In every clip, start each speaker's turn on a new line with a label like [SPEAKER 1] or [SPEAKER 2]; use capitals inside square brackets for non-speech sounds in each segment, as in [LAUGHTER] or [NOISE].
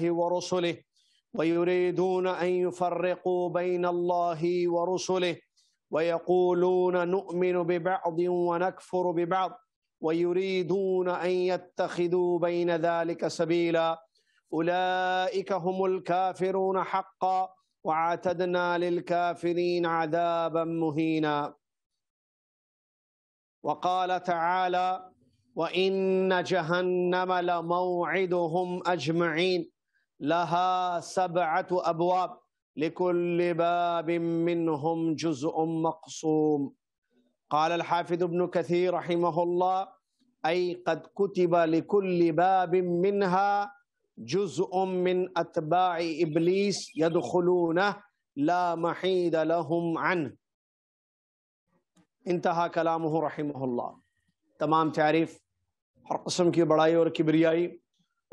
[SPEAKER 1] ورسله ويريدون ان يفرقوا بين الله ورسله ويقولون نؤمن ببعض ونكفر ببعض ويريدون ان يتخذوا بين ذلك سبيلا اولئك هم الكافرون حقا واعتدنا للكافرين عذابا مهينا وقال تعالى وان جهنم لموعدهم اجمعين لها سبعة أبواب لكل باب منهم جزء مقسوم قال الحافظ ابن كثير رحمه الله أي قد كتب لكل باب منها جزء من أتباع إبليس يدخلونه لا محيد لهم عنه انتهى كلامه رحمه الله تمام تعريف هر قسم کی بڑائی اور کبریائی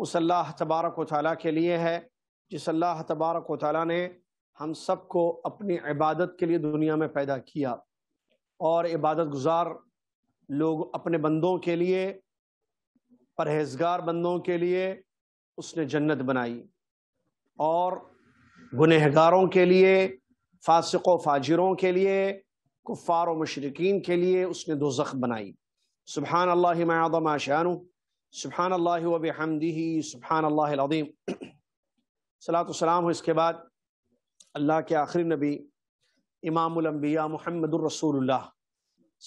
[SPEAKER 1] उस अल्लाह तबारक वाली के लिए है जिस अल्लाह तबारक वाली ने हम सब को अपनी इबादत के लिए दुनिया में पैदा किया और इबादत गुजार लोग अपने बंदों के लिए परहेजगार बंदों के लिए उसने जन्नत बनाई और गुनहगारों के लिए फासक फाजिरों के लिए कुफ़ार मशरकिन के लिए उसने दोजख बनाई सुबहान अल्लाह मैदमा शानु सुबहान अल्लाह सुबहान अल्लाम सलाम इसके बाद अल्लाह के आखिरी नबी इमामबिया महमदरसूल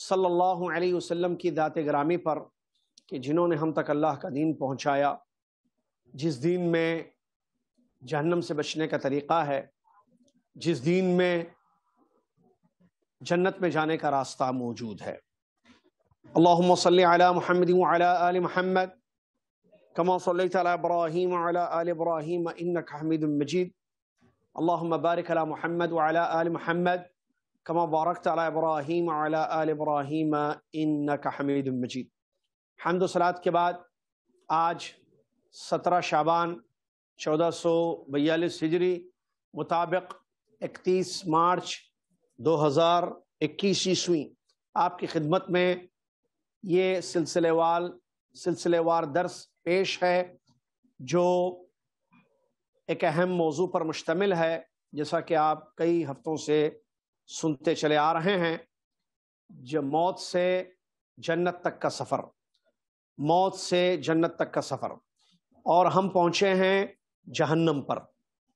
[SPEAKER 1] सल्ला वसम की दात ग्रामी पर कि जिन्होंने हम तक अल्लाह का दीन पहुँचाया जिस दीन में जहन्नम से बचने का तरीक़ा है जिस दीन में जन्नत में जाने का रास्ता मौजूद है अल्लाम सल महमद महमद كما صليت على ابراهيم وعلى ال ابراهيم انك حميد مجيد اللهم بارك على محمد وعلى ال محمد كما باركت على ابراهيم وعلى ال ابراهيم انك حميد مجيد حمد सलात के बाद आज 17 शाबान 1442 सौ बयालीस हिजरी मुताबिक इकतीस मार्च 2021 हज़ार इक्कीस ईस्वी आपकी खिदमत में ये सिलसिलेवाल सिलसिलेवार दर्स पेश है जो एक अहम मौजू पर मुश्तमिल है जैसा कि आप कई हफ्तों से सुनते चले आ रहे हैं जो मौत से जन्नत तक का सफ़र मौत से जन्नत तक का सफ़र और हम पहुँचे हैं जहन्नम पर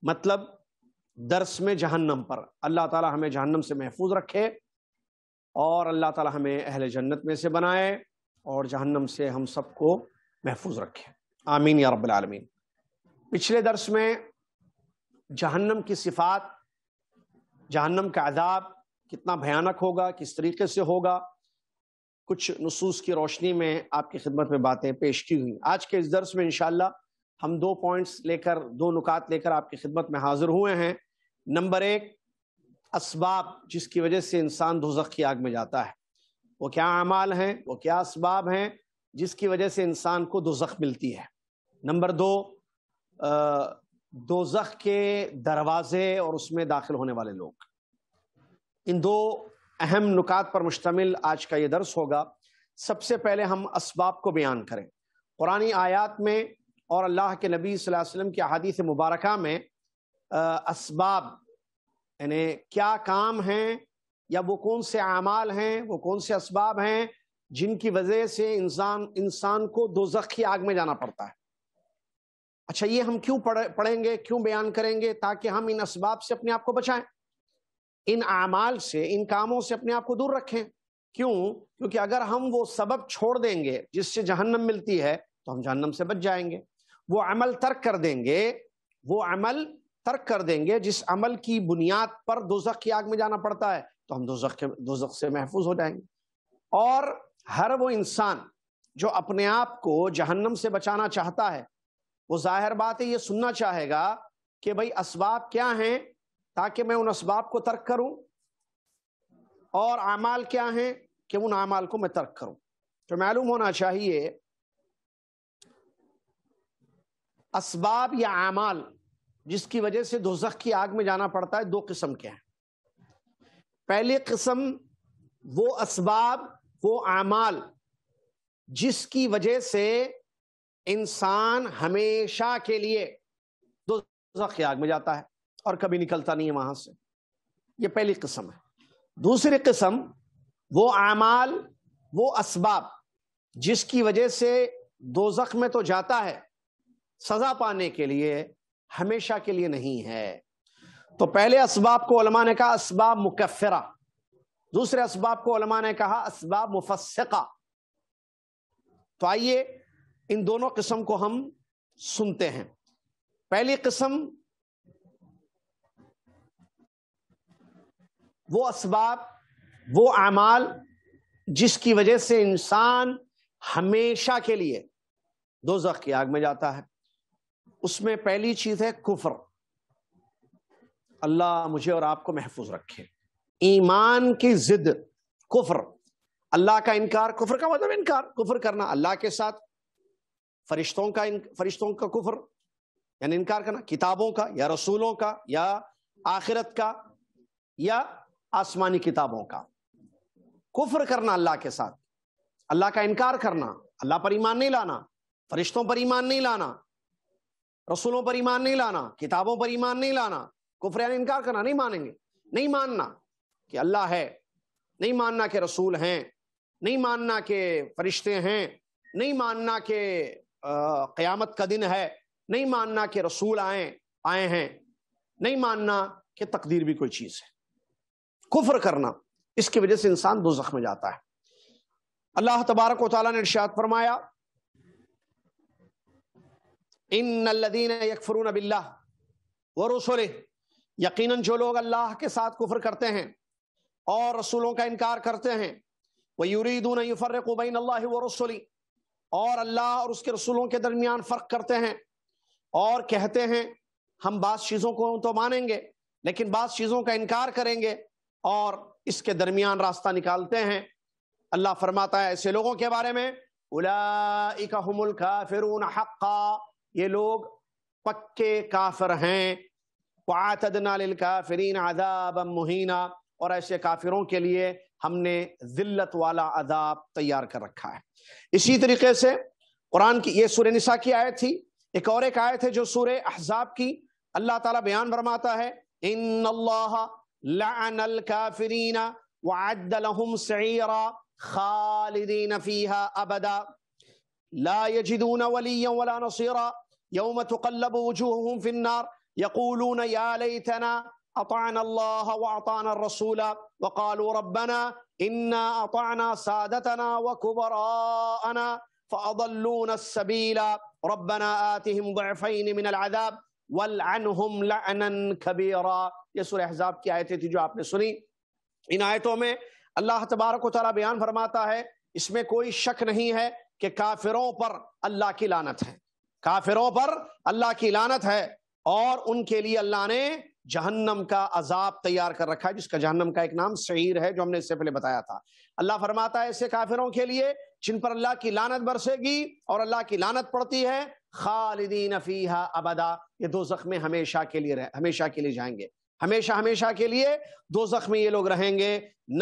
[SPEAKER 1] मतलब दर्स में जहन्नम पर अल्लाह ताला हमें जहन्नम से महफूज रखे और अल्लाह ताला हमें अहल जन्नत में से बनाए और जहन्नम से हम सबको महफूज रखें आमीन या रब्बुल आलमीन पिछले दर्स में जहन्नम की सिफात जहन्नम का अदाब कितना भयानक होगा किस तरीके से होगा कुछ नसूस की रोशनी में आपकी खिदमत में बातें पेश की हुई आज के इस दर्स में इनशाला हम दो पॉइंट्स लेकर दो नुकात लेकर आपकी खिदमत में हाजिर हुए हैं नंबर एक इसबाब जिसकी वजह से इंसान दोजख की आग में जाता है वो क्या अमाल हैं वो क्या इसबाब हैं जिसकी वजह से इंसान को दोजख मिलती है नंबर दो दोजख के दरवाजे और उसमें दाखिल होने वाले लोग इन दो अहम नुकात पर मुश्तमिल आज का ये दर्स होगा सबसे पहले हम इसबाब को बयान करें पुरानी आयात में और अल्लाह के नबी वसल्लम की अहादीस मुबारक में इसबाब यानी क्या काम हैं या वो कौन से अमाल हैं वो कौन से इसबाब हैं जिनकी वजह से इंसान इंसान को दो जख्खी आग में जाना पड़ता है अच्छा ये हम क्यों पढ़ पढ़ेंगे क्यों बयान करेंगे ताकि हम इन इसबाब से अपने आप को बचाएं इन अमाल से इन कामों से अपने आप को दूर रखें क्यों क्योंकि अगर हम वो सबब छोड़ देंगे जिससे जहन्नम मिलती है तो हम जहन्नम से बच जाएंगे वो अमल तर्क कर देंगे वो अमल तर्क कर देंगे जिस अमल की बुनियाद पर दो की आग में जाना पड़ता है तो हम दो के दो से महफूज हो जाएंगे और हर वो इंसान जो अपने आप को जहन्नम से बचाना चाहता है वो जाहिर बात है ये सुनना चाहेगा कि भाई इसबाब क्या हैं ताकि मैं उन इसबाब को तर्क करूं और अमाल क्या हैं कि उन अमाल को मैं तर्क करूं तो मालूम होना चाहिए इसबाब या अमाल जिसकी वजह से दोजख की आग में जाना पड़ता है दो किस्म के हैं पहली किस्म वो इसबाब वो आमाल जिसकी वजह से इंसान हमेशा के लिए दो आग में जाता है और कभी निकलता नहीं है वहां से ये पहली किस्म है दूसरी किस्म वो आमाल वो इसबाब जिसकी वजह से दो में तो जाता है सजा पाने के लिए हमेशा के लिए नहीं है तो पहले इसबाब को उलमा ने कहा इसबाब मुकफरा दूसरे इसबाब को उलमा ने कहा इसबाब मुफस्का तो आइए इन दोनों किस्म को हम सुनते हैं पहली किस्म वो इसबाब वो अमाल जिसकी वजह से इंसान हमेशा के लिए दो की आग में जाता है उसमें पहली चीज है कुफर अल्लाह मुझे और आपको महफूज रखे ईमान की जिद कुफर अल्लाह का इनकार कुफर का मतलब इनकार कुफर करना अल्लाह के साथ फरिश्तों का फरिश्तों का कुफर यानी इनकार करना किताबों का या रसूलों का या आखिरत का या आसमानी किताबों का कुफर करना अल्लाह के साथ अल्लाह का इनकार करना अल्लाह पर ईमान नहीं लाना फरिश्तों पर ईमान नहीं लाना रसूलों पर ईमान नहीं लाना किताबों पर ईमान नहीं लाना कुफर यानी इनकार करना नहीं मानेंगे नहीं मानना कि अल्लाह है नहीं मानना के रसूल हैं नहीं मानना के फरिश्ते हैं नहीं मानना के क़यामत का दिन है नहीं मानना के रसूल आए आए हैं नहीं मानना कि तकदीर भी कोई चीज़ है कुफर करना इसकी वजह से इंसान दो जख्म जाता है अल्लाह तबारक वाली ने इर्शाद फरमाया इन नदीन यकफरून बिल्ला व यकीनन जो लोग अल्लाह के साथ कुफर करते हैं और रसूलों का इनकार करते हैं वह यूरीदून फ़र्रबैन अल्लाह व रसोली और अल्लाह और उसके रसूलों के दरमियान फ़र्क करते हैं और कहते हैं हम बाद चीज़ों को तो मानेंगे लेकिन बाद चीज़ों का इनकार करेंगे और इसके दरमियान रास्ता निकालते हैं अल्लाह फरमाता है ऐसे लोगों के बारे में उलाइका फिर हक्का ये लोग पक्के काफिर हैं मुहिना और ऐसे काफिरों के लिए हमने जिल्लत वाला अदाब तैयार कर रखा है इसी तरीके से कुरान की ये सूर्य निशा की आयत थी एक और एक आयत है जो सूर्य अहजाब की अल्लाह ताला बयान फरमाता है इन अल्लाह यकूलून यातना अतान अल्लाह वातान रसूला वकालू रबना इन्ना अताना सादतना व कुबराना फ़अदल्लून सबीला रबना आतिहिम ضعفين من العذاب वलअनहुम लअनन कबीरा ये सूरह अहजाब की आयतें थी जो आपने सुनी इन आयतों में अल्लाह तबारक वाली बयान फरमाता है इसमें कोई शक नहीं है कि काफिरों पर अल्लाह की लानत है काफिरों पर अल्लाह की लानत है और उनके लिए अल्लाह ने जहन्नम का अजाब तैयार कर रखा है जिसका जहन्नम का एक नाम शहीर है जो हमने इससे पहले बताया था अल्लाह फरमाता है ऐसे काफिरों के लिए जिन पर अल्लाह की लानत बरसेगी और अल्लाह की लानत पड़ती है खालिदीन फीहा अबदा ये दो जख्मे हमेशा के लिए रह हमेशा के लिए जाएंगे हमेशा हमेशा के लिए दो जख्मी ये लोग रहेंगे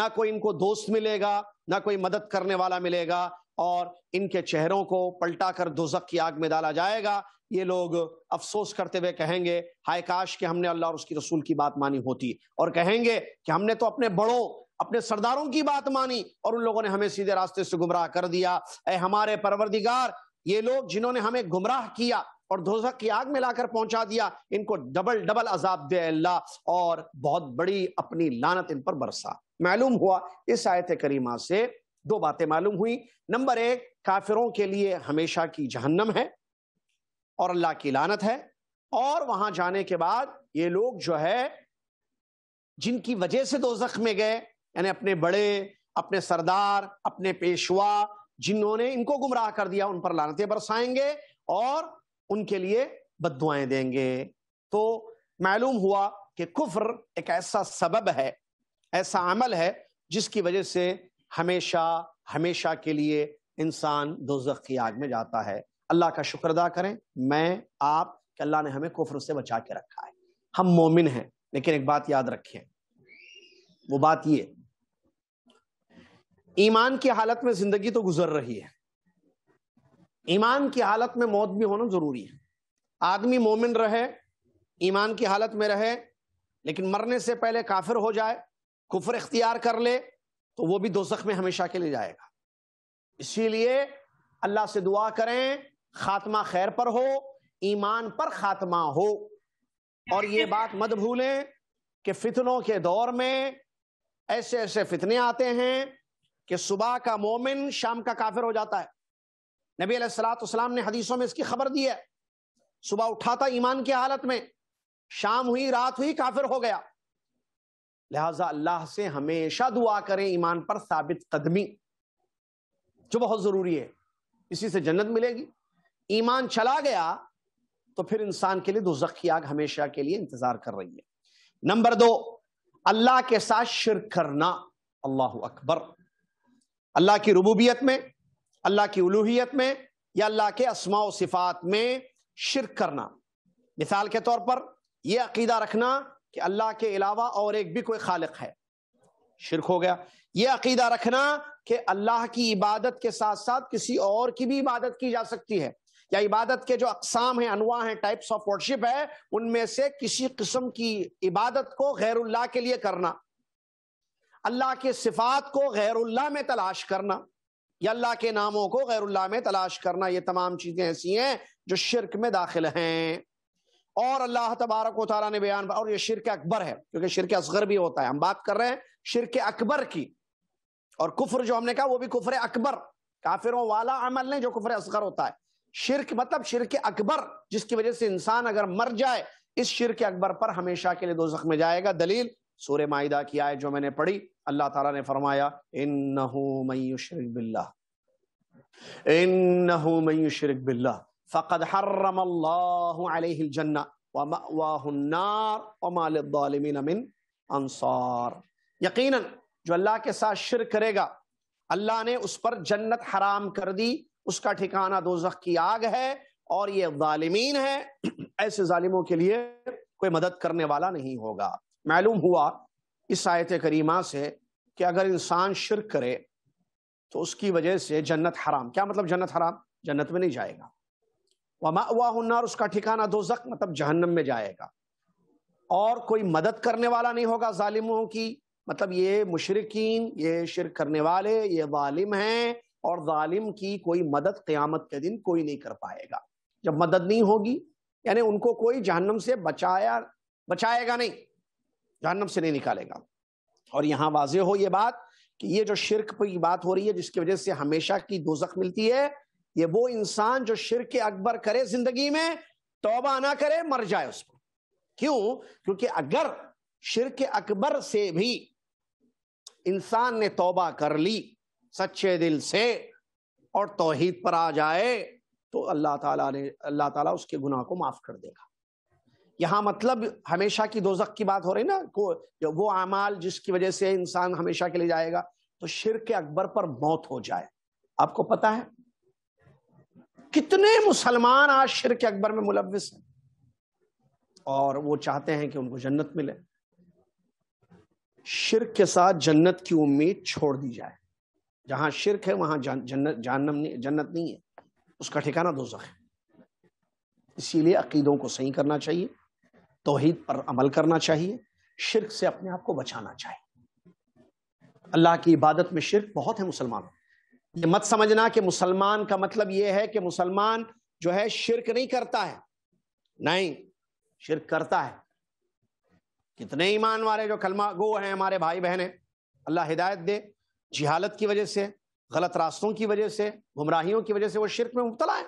[SPEAKER 1] ना कोई इनको दोस्त मिलेगा ना कोई मदद करने वाला मिलेगा और इनके चेहरों को पलटा कर दोजक की आग में डाला जाएगा ये लोग अफसोस करते हुए कहेंगे हाय काश कि हमने अल्लाह और उसकी रसूल की बात मानी होती और कहेंगे कि हमने तो अपने बड़ों अपने सरदारों की बात मानी और उन लोगों ने हमें सीधे रास्ते से गुमराह कर दिया ऐ हमारे परवरदिगार ये लोग जिन्होंने हमें गुमराह किया और धोजक की आग में लाकर पहुंचा दिया इनको डबल डबल अजाब दे अल्लाह और बहुत बड़ी अपनी लानत इन पर बरसा मालूम हुआ इस आयत करीमा से दो बातें मालूम हुई नंबर एक काफिरों के लिए हमेशा की जहन्नम है और अल्लाह की लानत है और वहां जाने के बाद ये लोग जो है जिनकी वजह से दो में गए यानी अपने बड़े अपने सरदार अपने पेशवा जिन्होंने इनको गुमराह कर दिया उन पर लानतें बरसाएंगे और उनके लिए बदुआएं देंगे तो मालूम हुआ कि कुफ्र एक ऐसा सबब है ऐसा अमल है जिसकी वजह से हमेशा हमेशा के लिए इंसान दो की आग में जाता है अल्लाह का शुक्र अदा करें मैं आप कि अल्लाह ने हमें कुफर से बचा के रखा है हम मोमिन हैं लेकिन एक बात याद रखें वो बात ये ईमान की हालत में जिंदगी तो गुजर रही है ईमान की हालत में मौत भी होना जरूरी है आदमी मोमिन रहे ईमान की हालत में रहे लेकिन मरने से पहले काफिर हो जाए कुफर इख्तियार कर ले तो वो भी दोजख में हमेशा के लिए जाएगा इसीलिए अल्लाह से दुआ करें खात्मा खैर पर हो ईमान पर खात्मा हो और ये बात मत भूलें कि फितनों के दौर में ऐसे ऐसे फितने आते हैं कि सुबह का मोमिन शाम का काफिर हो जाता है नबी सलाम ने हदीसों में इसकी खबर दी है सुबह उठाता ईमान की हालत में शाम हुई रात हुई काफिर हो गया लिहाजा अल्लाह से हमेशा दुआ करें ईमान पर साबित कदमी जो बहुत जरूरी है इसी से जन्नत मिलेगी ईमान चला गया तो फिर इंसान के लिए दोजख आग हमेशा के लिए इंतजार कर रही है नंबर दो अल्लाह के साथ शिरक करना अल्लाह अकबर अल्लाह की रबूबियत में अल्लाह की उलूहियत में या अल्लाह के असमा सिफात में शिरक करना मिसाल के तौर पर यह अकीदा रखना कि अल्लाह के अलावा और एक भी कोई खालिक है शिरक हो गया यह अकीदा रखना कि अल्लाह की इबादत के साथ साथ किसी और की भी इबादत की जा सकती है या इबादत के जो अकसाम हैं अनवा हैं टाइप्स ऑफ वर्शिप है उनमें से किसी किस्म की इबादत को गैरुल्ला के लिए करना अल्लाह के सिफात को गैरुल्ला में तलाश करना या अल्लाह के नामों को गैरुल्ला में तलाश करना ये तमाम चीज़ें ऐसी हैं जो शिरक में दाखिल हैं और अल्लाह तबारक वाली ने बयान और ये शिरक अकबर है क्योंकि शिरक असगर भी होता है हम बात कर रहे हैं शिरक अकबर की और कुफर जो हमने कहा वो भी कुफर अकबर काफिरों वाला अमल नहीं जो कुफर असगर होता है शिरक मतलब शिरक अकबर जिसकी वजह से इंसान अगर मर जाए इस शिरक अकबर पर हमेशा के लिए दो में जाएगा दलील सूर्य माहिदा की आय जो मैंने पढ़ी अल्लाह तला ने फरमाया इन मयूशरक यकीनन जो अल्लाह के साथ शिर करेगा अल्लाह ने उस पर जन्नत हराम कर दी उसका ठिकाना दोजख की आग है और ये जालिमीन है [CLEARS THROAT] ऐसे ालिमों के लिए कोई मदद करने वाला नहीं होगा मालूम हुआ इस आयत करीमा से कि अगर इंसान शिरक करे तो उसकी वजह से जन्नत हराम क्या मतलब जन्नत हराम जन्नत में नहीं जाएगा वमा वाहनार उसका ठिकाना दो जख्म मतलब जहन्नम में जाएगा और कोई मदद करने वाला नहीं होगा ालिमों की मतलब ये मुशरकिन ये शिर करने वाले ये वालिम हैं और जालिम की कोई मदद क़्यामत के दिन कोई नहीं कर पाएगा जब मदद नहीं होगी यानी उनको कोई जहन्नम से बचाया बचाएगा नहीं जहन्नम से नहीं निकालेगा और यहाँ वाज हो ये बात कि ये जो शिरक की बात हो रही है जिसकी वजह से हमेशा की दोजख मिलती है ये वो इंसान जो शिरक अकबर करे जिंदगी में तोबा ना करे मर जाए उस पर क्यों क्योंकि अगर शिरक अकबर से भी इंसान ने तोबा कर ली सच्चे दिल से और तोहहीद पर आ जाए तो अल्लाह ताला ने अल्लाह ताला उसके गुनाह को माफ कर देगा यहाँ मतलब हमेशा की दोजक की बात हो रही ना को जो वो अमाल जिसकी वजह से इंसान हमेशा के लिए जाएगा तो शिर के अकबर पर मौत हो जाए आपको पता है कितने मुसलमान आज शिर के अकबर में मुलविस हैं और वो चाहते हैं कि उनको जन्नत मिले शिर के साथ जन्नत की उम्मीद छोड़ दी जाए जहां शिरक है वहां जन्नत जानम नहीं जन्नत नहीं है उसका ठिकाना दोजख है इसीलिए अकीदों को सही करना चाहिए तोहहीद पर अमल करना चाहिए शिरक से अपने आप को बचाना चाहिए अल्लाह की इबादत में शिरक बहुत है मुसलमानों ये मत समझना कि मुसलमान का मतलब यह है कि मुसलमान जो है शिरक नहीं करता है नहीं शिरक करता है कितने ईमान वाले जो कलमा गो हैं हमारे भाई बहन हैं अल्लाह हिदायत दे जिहालत की वजह से गलत रास्तों की वजह से गुमराहियों की वजह से वो शिरक में मुबतला है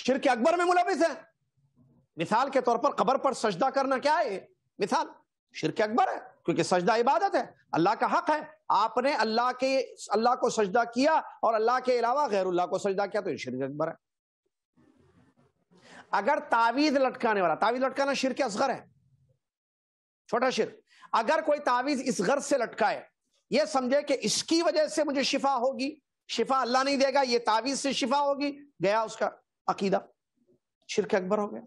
[SPEAKER 1] शिरक अकबर में मुलविस है मिसाल के तौर पर कबर पर सजदा करना क्या है मिसाल शिरक अकबर है क्योंकि सजदा इबादत है अल्लाह का हक है आपने अल्लाह के अल्लाह को सजदा किया और अल्लाह के अलावा गैरुल्लाह को सजदा किया तो ये शिरक अकबर है अगर तावीज लटकाने वाला तावीज लटकाना शिरक असगर है छोटा शिर अगर कोई तावीज इस घर से लटकाए यह समझे कि इसकी वजह से मुझे शिफा होगी शिफा अल्लाह नहीं देगा ये तावीज से शिफा होगी गया उसका अकीदा शिरक अकबर हो गया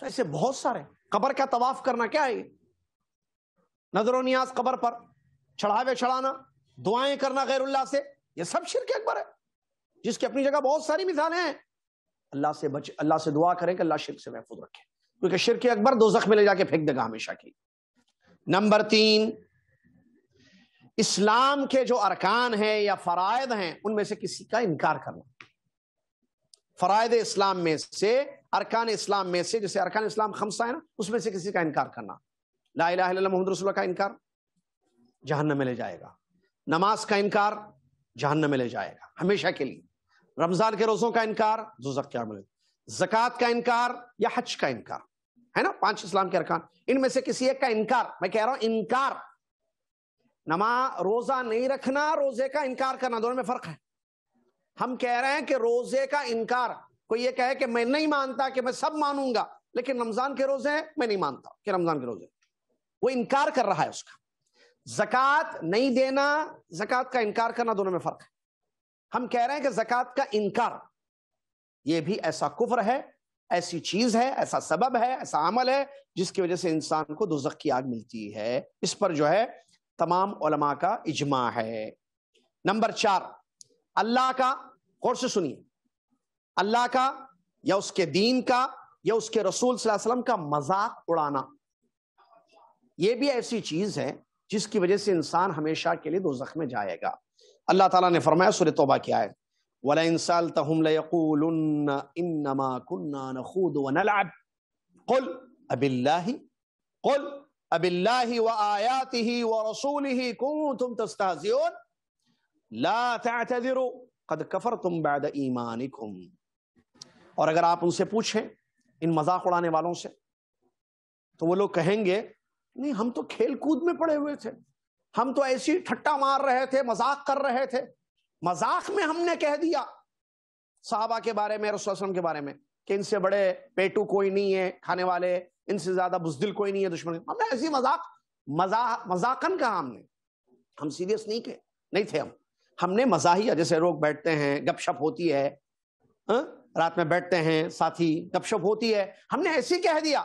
[SPEAKER 1] तो ऐसे बहुत सारे कबर का तवाफ करना क्या है ये नजर नियाज कबर पर चढ़ावे चढ़ाना दुआएं करना गैरुल्ला से ये सब शिरक अकबर है जिसकी अपनी जगह बहुत सारी मिसालें हैं अल्लाह से बच अल्लाह से दुआ करें कि अल्लाह शिरक से महफूज रखे क्योंकि शिरक अकबर दो जख्म ले जाके फेंक देगा हमेशा की नंबर तीन इस्लाम के जो अरकान हैं या फ़रायद हैं उनमें से किसी का इनकार करना फ़रायद इस्लाम में से अरकान इस्लाम में से जैसे अरकान इस्लाम खमसा है ना उसमें से किसी का इनकार करना ला मोहम्मद रसुल्ला का इनकार जहन्नम में ले जाएगा नमाज का इनकार जहन्नम में ले जाएगा हमेशा के लिए रमज़ान के रोज़ों का इनकार जो जक्या मिले जक़ात का इनकार या हज का इनकार है ना पांच इस्लाम के अरकान इनमें से किसी एक का इनकार मैं कह रहा हूं इनकार नमा रोजा नहीं रखना रोजे का इनकार करना दोनों में फर्क है हम कह रहे हैं कि रोजे का इनकार कोई ये कहे कि मैं नहीं मानता कि मैं सब मानूंगा लेकिन रमजान के रोजे हैं मैं नहीं मानता कि रमजान के रोजे वो इनकार कर रहा है उसका जक़ात नहीं देना जक़ात का इनकार करना दोनों में फर्क है हम कह रहे हैं कि जक़ात का इनकार ये भी ऐसा कुफर है ऐसी चीज है ऐसा सबब है ऐसा अमल है जिसकी वजह से इंसान को दुजक की आग मिलती है इस पर जो है तमाम ओलमा का इजमा है नंबर चार अल्लाह का गौर से सुनिए अल्लाह का या उसके दीन का या उसके रसूल वसल्लम का मजाक उड़ाना यह भी ऐसी चीज है जिसकी वजह से इंसान हमेशा के लिए दो जख्म में जाएगा अल्लाह ताला ने फरमाया सुर तोबा क्या है वला इंसाल तहम अबिल्लाहि व व कुंतुम ला कद कफरतुम बाद ईमानिकुम और अगर आप उनसे पूछें इन मजाक उड़ाने वालों से तो वो लोग कहेंगे नहीं हम तो खेल कूद में पड़े हुए थे हम तो ऐसी ठट्टा मार रहे थे मजाक कर रहे थे मजाक में हमने कह दिया साहबा के बारे में रसोसम के बारे में कि इनसे बड़े पेटू कोई नहीं है खाने वाले इनसे ज्यादा बुजदिल कोई नहीं है दुश्मन हमने ऐसी मजाक मजा मजाकन कहा हमने हम सीरियस नहीं के नहीं थे हम हमने मजाही जैसे लोग बैठते हैं गपशप होती है हा? रात में बैठते हैं साथी गपशप होती है हमने ऐसे कह दिया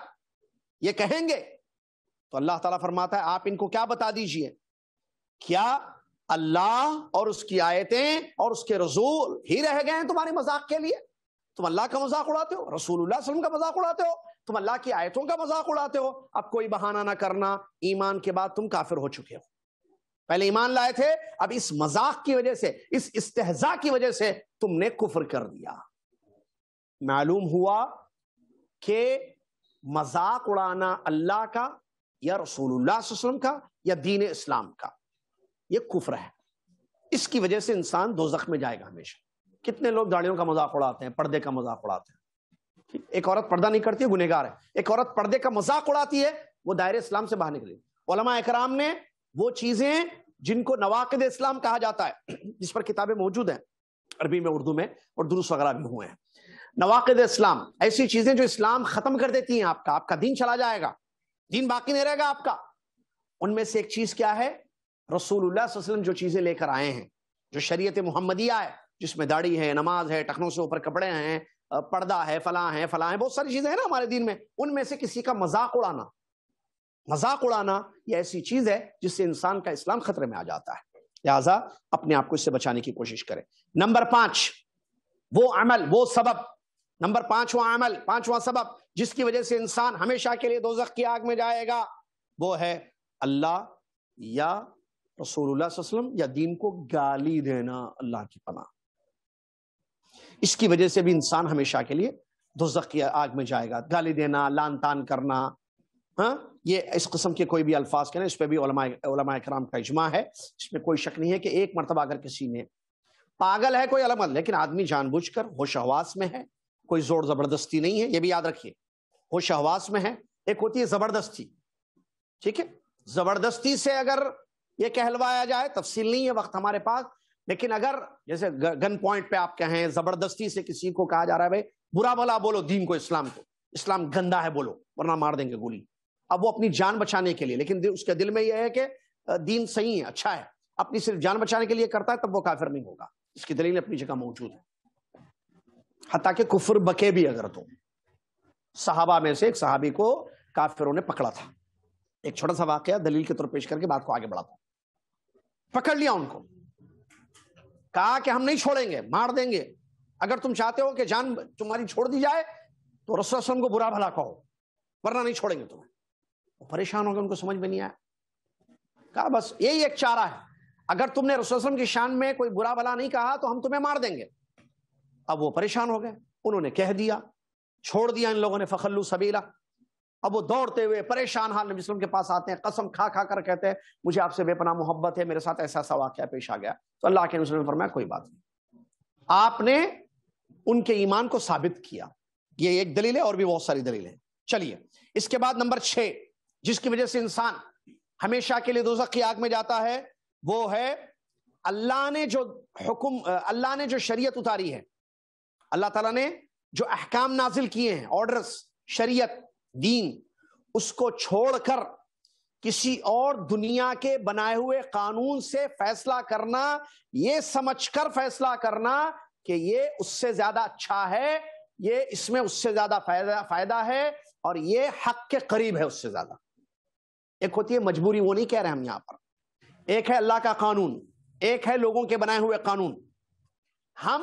[SPEAKER 1] ये कहेंगे तो अल्लाह ताला फरमाता है आप इनको क्या बता दीजिए क्या अल्लाह और उसकी आयतें और उसके रसूल ही रह गए हैं तुम्हारे मजाक के लिए तुम अल्लाह का मजाक उड़ाते हो रसूल का मजाक उड़ाते हो तुम अल्लाह की आयतों का मजाक उड़ाते हो अब कोई बहाना ना करना ईमान के बाद तुम काफिर हो चुके हो पहले ईमान लाए थे अब इस मजाक की वजह से इस इस्तेजा की वजह से तुमने कुफर कर दिया मालूम हुआ कि मजाक उड़ाना अल्लाह का या रसूलुल्लाह का या दीन इस्लाम का ये कुफर है इसकी वजह से इंसान दो में जाएगा हमेशा कितने लोग दाड़ियों का मजाक उड़ाते हैं पर्दे का मजाक उड़ाते हैं एक औरत पर्दा नहीं करती है गुनेगार है एक औरत पर्दे का मजाक उड़ाती है वो दायरे इस्लाम से बाहर निकली ओलमा इकराम ने वो चीजें जिनको नवाकद इस्लाम कहा जाता है जिस पर किताबें मौजूद हैं अरबी में उर्दू में और दुरुस वगैरह भी हुए हैं नवाकद इस्लाम ऐसी चीजें जो इस्लाम खत्म कर देती हैं आपका आपका दिन चला जाएगा दिन बाकी नहीं रहेगा आपका उनमें से एक चीज क्या है रसूलुल्लाह वसल्लम जो चीजें लेकर आए हैं जो शरीयत मोहम्मदिया है जिसमें दाढ़ी है नमाज है टखनों से ऊपर कपड़े हैं पर्दा है फलां है फलां है बहुत सारी चीज़ें हैं ना हमारे दिन में उनमें से किसी का मजाक उड़ाना मजाक उड़ाना ये ऐसी चीज़ है जिससे इंसान का इस्लाम खतरे में आ जाता है लिहाजा अपने आप को इससे बचाने की कोशिश करें नंबर पांच वो अमल वो सबब नंबर पांचवा अमल पांचवा सबब जिसकी वजह से इंसान हमेशा के लिए दोजख की आग में जाएगा वो है अल्लाह या रसूलुल्लाह वसल्लम या दीन को गाली देना अल्लाह की पना इसकी वजह से भी इंसान हमेशा के लिए दुजक की आग में जाएगा गाली देना लान तान करना हाँ ये इस किस्म के कोई भी अल्फाज कहना इस पर भी कराम का इजमा है इसमें कोई शक नहीं है कि एक मरतबा अगर किसी ने पागल है कोई अलमत लेकिन आदमी जानबूझ कर होश हवास में है कोई जोर जबरदस्ती नहीं है ये भी याद रखिए होश हवास में है एक होती है जबरदस्ती ठीक है जबरदस्ती से अगर ये कहलवाया जाए तफसील नहीं है वक्त हमारे पास लेकिन अगर जैसे गन पॉइंट पे आप कहें जबरदस्ती से किसी को कहा जा रहा है भाई बुरा भला बोलो दीन को इस्लाम को इस्लाम गंदा है बोलो वरना मार देंगे गोली अब वो अपनी जान बचाने के लिए लेकिन उसके दिल में यह है कि दीन सही है अच्छा है अपनी सिर्फ जान बचाने के लिए करता है तब वो काफिर नहीं होगा इसकी दलील अपनी जगह मौजूद है हत्या के कुफर बके भी अगर तो सहाबा में से एक सहाबी को काफिरों ने पकड़ा था एक छोटा सा वाक्य दलील के तौर पेश करके बात को आगे बढ़ाता पकड़ लिया उनको कहा कि हम नहीं छोड़ेंगे मार देंगे अगर तुम चाहते हो कि जान तुम्हारी छोड़ दी जाए तो रसुल को बुरा भला कहो वरना नहीं छोड़ेंगे तुम्हें वो परेशान हो गए उनको समझ में नहीं आया कहा बस यही एक चारा है अगर तुमने रसुल की शान में कोई बुरा भला नहीं कहा तो हम तुम्हें मार देंगे अब वो परेशान हो गए उन्होंने कह दिया छोड़ दिया इन लोगों ने फखल्लू सबीला अब वो दौड़ते हुए परेशान हाल नबी सलम के पास आते हैं कसम खा खा कर कहते हैं मुझे आपसे बेपना मोहब्बत है मेरे साथ ऐसा ऐसा वाक्य पेश आ गया तो अल्लाह के नबी फरमाया कोई बात नहीं आपने उनके ईमान को साबित किया ये एक दलील है और भी बहुत सारी दलील है चलिए इसके बाद नंबर छह जिसकी वजह से इंसान हमेशा के लिए दोजक की आग में जाता है वो है अल्लाह ने जो हुक्म अल्लाह ने जो शरीयत उतारी है अल्लाह ताला ने जो अहकाम नाजिल किए हैं ऑर्डर्स शरीयत दीन उसको छोड़कर किसी और दुनिया के बनाए हुए कानून से फैसला करना ये समझकर फैसला करना कि ये उससे ज्यादा अच्छा है ये इसमें उससे ज्यादा फायदा फायदा है और ये हक के करीब है उससे ज्यादा एक होती है मजबूरी वो नहीं कह रहे हम यहां पर एक है अल्लाह का कानून एक है लोगों के बनाए हुए कानून हम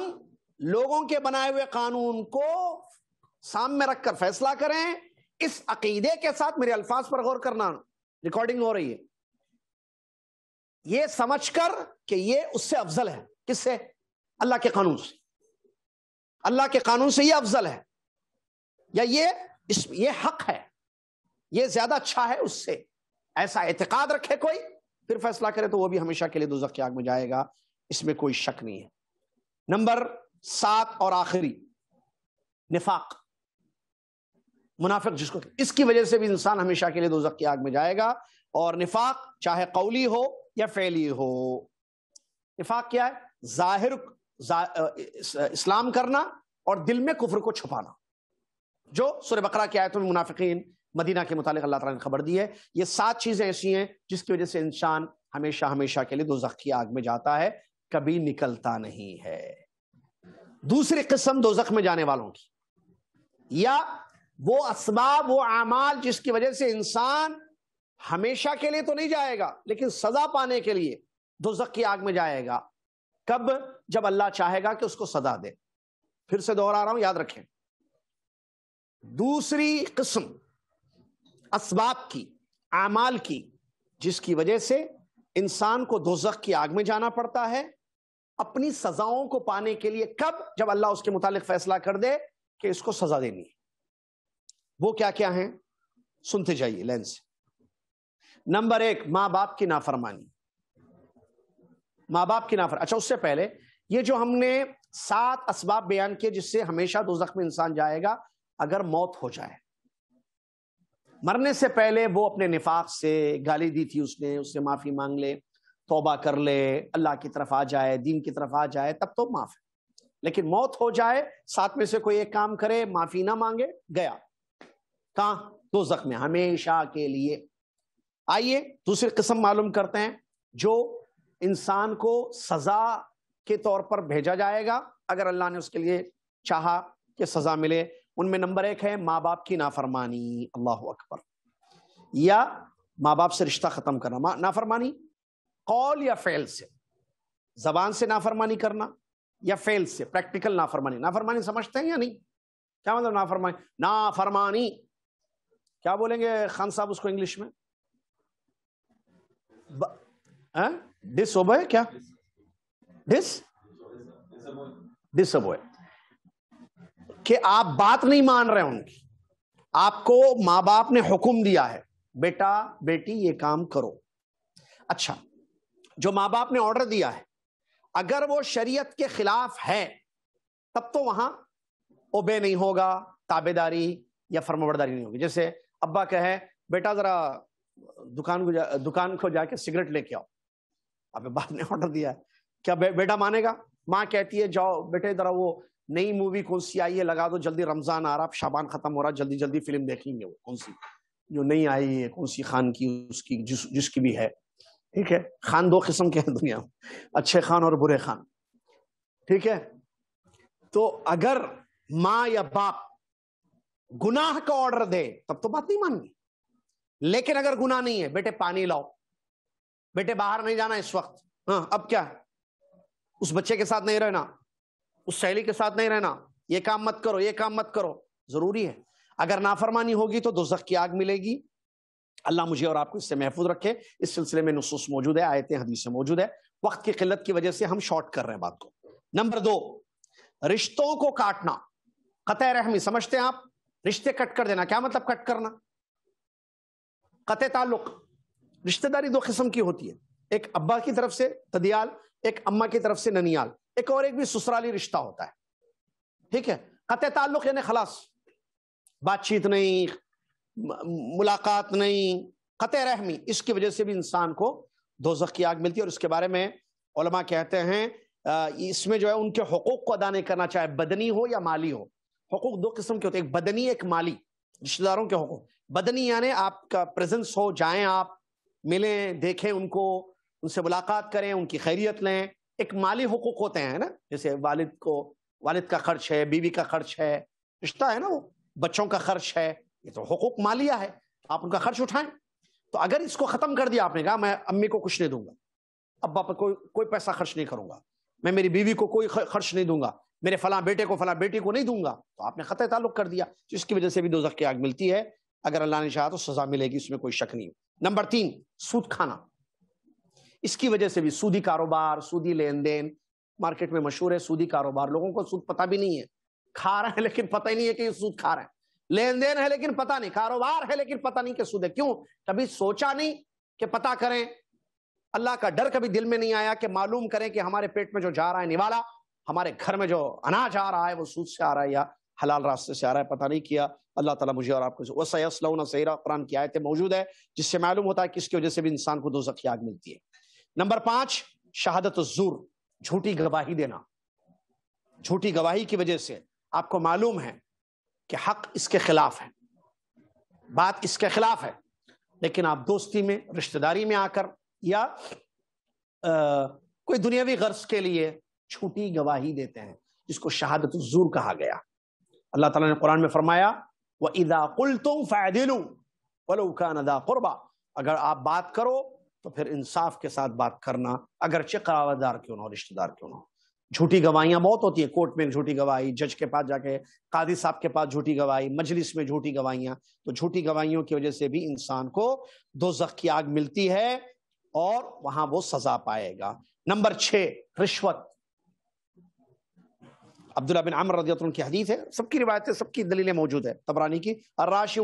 [SPEAKER 1] लोगों के बनाए हुए कानून को सामने रखकर फैसला करें इस अकीदे के साथ मेरे अल्फाज पर गौर करना रिकॉर्डिंग हो रही है ये समझकर कि ये उससे अफजल है किससे अल्लाह के कानून से अल्लाह के कानून से ये अफजल है या ये इस ये हक है ये ज्यादा अच्छा है उससे ऐसा एतकाद रखे कोई फिर फैसला करे तो वो भी हमेशा के लिए दोजख की आग में जाएगा इसमें कोई शक नहीं है नंबर सात और आखिरी निफाक मुनाफिक जिसको इसकी वजह से भी इंसान हमेशा के लिए दोजक की आग में जाएगा और निफाक चाहे कौली हो या फैली हो निफाक क्या है जाहिर जा, इस्लाम करना और दिल में कुफर को छुपाना जो सुर बकरा की आयतों में मुनाफिकीन मदीना के मुतालिक अल्लाह ताला ने खबर दी है ये सात चीज़ें ऐसी हैं जिसकी वजह से इंसान हमेशा हमेशा के लिए दो की आग में जाता है कभी निकलता नहीं है दूसरी किस्म दो में जाने वालों की या वो असबाब वो आमाल जिसकी वजह से इंसान हमेशा के लिए तो नहीं जाएगा लेकिन सजा पाने के लिए दो की आग में जाएगा कब जब अल्लाह चाहेगा कि उसको सजा दे फिर से दोहरा रहा हूं याद रखें दूसरी किस्म असबाब की आमाल की जिसकी वजह से इंसान को दोजक की आग में जाना पड़ता है अपनी सजाओं को पाने के लिए कब जब अल्लाह उसके मुतालिक फैसला कर दे कि इसको सजा देनी है वो क्या क्या हैं सुनते जाइए लाइन से नंबर एक मां बाप की नाफरमानी माँ बाप की नाफर अच्छा उससे पहले ये जो हमने सात असबाब बयान किए जिससे हमेशा दो में इंसान जाएगा अगर मौत हो जाए मरने से पहले वो अपने निफाक से गाली दी थी उसने उससे माफी मांग ले तोबा कर ले अल्लाह की तरफ आ जाए दीन की तरफ आ जाए तब तो माफ है लेकिन मौत हो जाए साथ में से कोई एक काम करे माफी ना मांगे गया कहा दो जख्म हमेशा के लिए आइए दूसरी किस्म मालूम करते हैं जो इंसान को सजा के तौर पर भेजा जाएगा अगर अल्लाह ने उसके लिए चाहा कि सजा मिले उनमें नंबर एक है माँ बाप की नाफरमानी अल्लाह अकबर या माँ बाप से रिश्ता खत्म करना नाफरमानी कौल या फेल से जबान से नाफरमानी करना या फेल से प्रैक्टिकल नाफरमानी नाफरमानी समझते हैं या नहीं क्या मतलब नाफरमानी नाफरमानी क्या बोलेंगे खान साहब उसको इंग्लिश में डिस क्या डिस डिस कि आप बात नहीं मान रहे उनकी आपको मां बाप ने हुक्म दिया है बेटा बेटी ये काम करो अच्छा जो मां बाप ने ऑर्डर दिया है अगर वो शरीयत के खिलाफ है तब तो वहां ओबे नहीं होगा ताबेदारी या फर्माबरदारी नहीं होगी जैसे अब्बा कहे बेटा जरा दुकान को जा दुकान को जाके सिगरेट लेके आओ अब बाप ने ऑर्डर दिया है क्या बे, बेटा मानेगा माँ कहती है जाओ बेटे जरा वो नई मूवी कौन सी आई है लगा दो जल्दी रमजान आ रहा शाबान खत्म हो रहा जल्दी जल्दी फिल्म देखेंगे वो कौन सी जो नई आई है कौन सी खान की उसकी जिस जिसकी भी है ठीक है खान दो किस्म के हैं दुनिया अच्छे खान और बुरे खान ठीक है तो अगर माँ या बाप गुनाह का ऑर्डर दे तब तो बात नहीं मानगी लेकिन अगर गुनाह नहीं है बेटे पानी लाओ बेटे बाहर नहीं जाना इस वक्त हाँ अब क्या है उस बच्चे के साथ नहीं रहना उस सहेली के साथ नहीं रहना ये काम मत करो ये काम मत करो जरूरी है अगर नाफरमानी होगी तो दोजख की आग मिलेगी अल्लाह मुझे और आपको इससे महफूज रखे इस सिलसिले में नसूस मौजूद है आयतें हदीसें मौजूद है वक्त की किल्लत की वजह से हम शॉर्ट कर रहे हैं बात को नंबर दो रिश्तों को काटना कतः रहमी समझते हैं आप रिश्ते कट कर देना क्या मतलब कट करना कत ताल्लुक रिश्तेदारी दो किस्म की होती है एक अब्बा की तरफ से तदियाल एक अम्मा की तरफ से ननियाल एक और एक भी ससुराली रिश्ता होता है ठीक है कत ताल्लुक यानी खलास बातचीत नहीं मुलाकात नहीं कत रहमी इसकी वजह से भी इंसान को दोजख की आग मिलती है और इसके बारे में कहते हैं इसमें जो है उनके हकूक़ को अदा नहीं करना चाहे बदनी हो या माली हो हकूक दो किस्म के होते हैं एक बदनी एक माली रिश्तेदारों के हकूक बदनी यानी आपका प्रेजेंस हो जाएं आप मिलें देखें उनको उनसे मुलाकात करें उनकी खैरियत लें एक माली हकूक होते हैं ना जैसे वालिद को वालिद का खर्च है बीवी का खर्च है रिश्ता है ना वो बच्चों का खर्च है ये तो हकूक मालिया है आप उनका खर्च उठाएं तो अगर इसको ख़त्म कर दिया आपने कहा मैं अम्मी को कुछ नहीं दूंगा अब्बा पर कोई कोई पैसा खर्च नहीं करूंगा मैं मेरी बीवी को कोई खर्च नहीं दूंगा मेरे फला बेटे को फला बेटी को नहीं दूंगा तो आपने खत ताल्लुक कर दिया तो इसकी वजह से भी दो की आग मिलती है अगर अल्लाह ने चाहा तो सजा मिलेगी उसमें कोई शक नहीं नंबर तीन सूद खाना इसकी वजह से भी सूदी कारोबार सूदी लेन देन मार्केट में मशहूर है सूदी कारोबार लोगों को सूद पता भी नहीं है खा रहे हैं लेकिन पता ही नहीं है कि सूद खा रहे हैं लेन देन है लेकिन पता नहीं कारोबार है लेकिन पता नहीं कि सूद है क्यों कभी सोचा नहीं कि पता करें अल्लाह का डर कभी दिल में नहीं आया कि मालूम करें कि हमारे पेट में जो जा रहा है निवाला हमारे घर में जो अनाज आ रहा है वो सूद से आ रहा है या हलाल रास्ते से आ रहा है पता नहीं किया अल्लाह ताला मुझे और आपको कुरान की आयतें मौजूद है जिससे मालूम होता है किसकी वजह से भी इंसान को दो जखी आग मिलती है नंबर पांच शहादत जूर झूठी गवाही देना झूठी गवाही की वजह से आपको मालूम है कि हक इसके खिलाफ है बात इसके खिलाफ है लेकिन आप दोस्ती में रिश्तेदारी में आकर या आ, कोई दुनियावी गर्ज के लिए छोटी गवाही देते हैं जिसको शहादत जूर कहा गया अल्लाह तला ने कुरान में फरमाया व इदा कुल तुम फ़ैदिलू वलूकानदा कुरबा अगर आप बात करो तो फिर इंसाफ के साथ बात करना अगर चिकावदार क्यों ना हो रिश्तेदार क्यों ना हो झूठी गवाहियां बहुत होती है कोर्ट में झूठी गवाही जज के पास जाके कादी साहब के पास झूठी गवाही मजलिस में झूठी गवाहियां तो झूठी गवाहियों की वजह से भी इंसान को दो की आग मिलती है और वहां वो सजा पाएगा नंबर छह रिश्वत अब्दुल्ला बिन अमर रदियतन की हदीत है सबकी रिवायतें सबकी दलीलें मौजूद है तबरानी की अर्राशी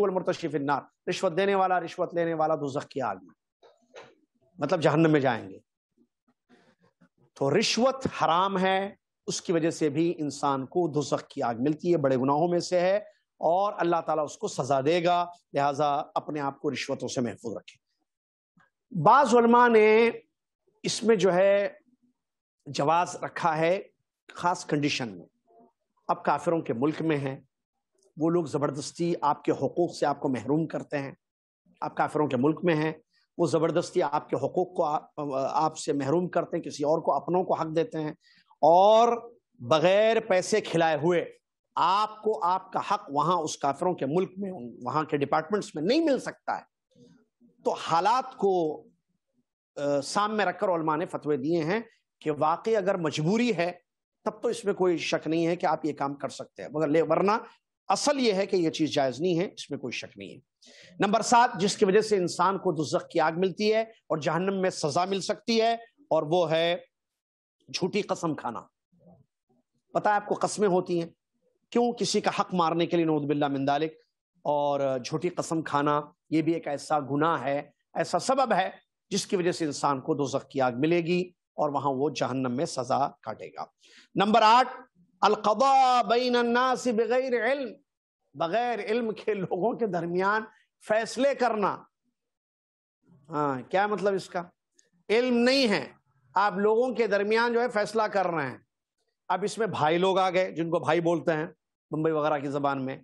[SPEAKER 1] रिश्वत देने वाला रिश्वत लेने वाला दो की आग में मतलब जहन्नम में जाएंगे तो रिश्वत हराम है उसकी वजह से भी इंसान को दुजख की आग मिलती है बड़े गुनाहों में से है और अल्लाह ताला उसको सजा देगा लिहाजा अपने आप को रिश्वतों से महफूज रखें बाज़ा ने इसमें जो है जवाज रखा है खास कंडीशन में अब काफिरों के मुल्क में हैं वो लोग ज़बरदस्ती आपके हकूक़ से आपको महरूम करते हैं आप काफिरों के मुल्क में हैं वो ज़बरदस्ती आपके हकूक़ को आपसे आप महरूम करते हैं किसी और को अपनों को हक देते हैं और बग़ैर पैसे खिलाए हुए आपको आपका हक वहाँ उस काफिरों के मुल्क में वहाँ के डिपार्टमेंट्स में नहीं मिल सकता है तो हालात को सामने रखकर ने फतवे दिए हैं कि वाकई अगर मजबूरी है तब तो इसमें कोई शक नहीं है कि आप ये काम कर सकते हैं मगर वरना असल ये है कि ये चीज जायज नहीं है इसमें कोई शक नहीं है नंबर सात जिसकी वजह से इंसान को दुजक की आग मिलती है और जहन्नम में सजा मिल सकती है और वो है झूठी कसम खाना पता है आपको कस्में होती हैं क्यों किसी का हक मारने के लिए नौदबिल्ला मंदालिक और झूठी कसम खाना ये भी एक ऐसा गुना है ऐसा सबब है जिसकी वजह से इंसान को दोजख की आग मिलेगी और वहां वो जहन्नम में सजा काटेगा नंबर आठ अलकदा बगैर इल्म बगैर इल्म के लोगों के दरमियान फैसले करना हाँ क्या मतलब इसका इल्म नहीं है आप लोगों के दरमियान जो है फैसला कर रहे हैं अब इसमें भाई लोग आ गए जिनको भाई बोलते हैं मुंबई वगैरह की जबान में